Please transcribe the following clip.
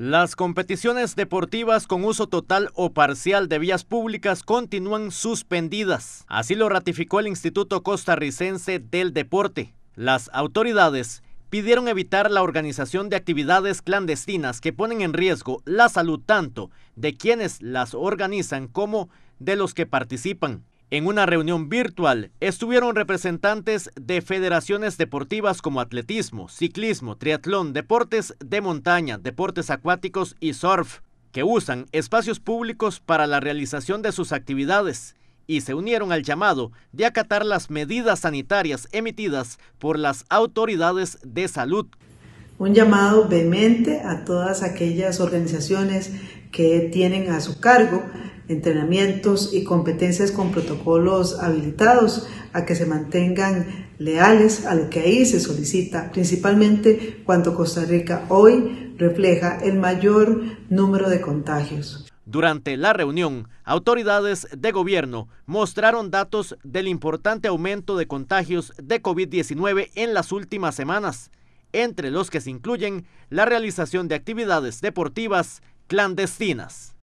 Las competiciones deportivas con uso total o parcial de vías públicas continúan suspendidas. Así lo ratificó el Instituto Costarricense del Deporte. Las autoridades pidieron evitar la organización de actividades clandestinas que ponen en riesgo la salud tanto de quienes las organizan como de los que participan. En una reunión virtual estuvieron representantes de federaciones deportivas como atletismo, ciclismo, triatlón, deportes de montaña, deportes acuáticos y surf, que usan espacios públicos para la realización de sus actividades y se unieron al llamado de acatar las medidas sanitarias emitidas por las autoridades de salud. Un llamado vehemente a todas aquellas organizaciones que tienen a su cargo entrenamientos y competencias con protocolos habilitados a que se mantengan leales al que ahí se solicita, principalmente cuando Costa Rica hoy refleja el mayor número de contagios. Durante la reunión, autoridades de gobierno mostraron datos del importante aumento de contagios de COVID-19 en las últimas semanas, entre los que se incluyen la realización de actividades deportivas clandestinas.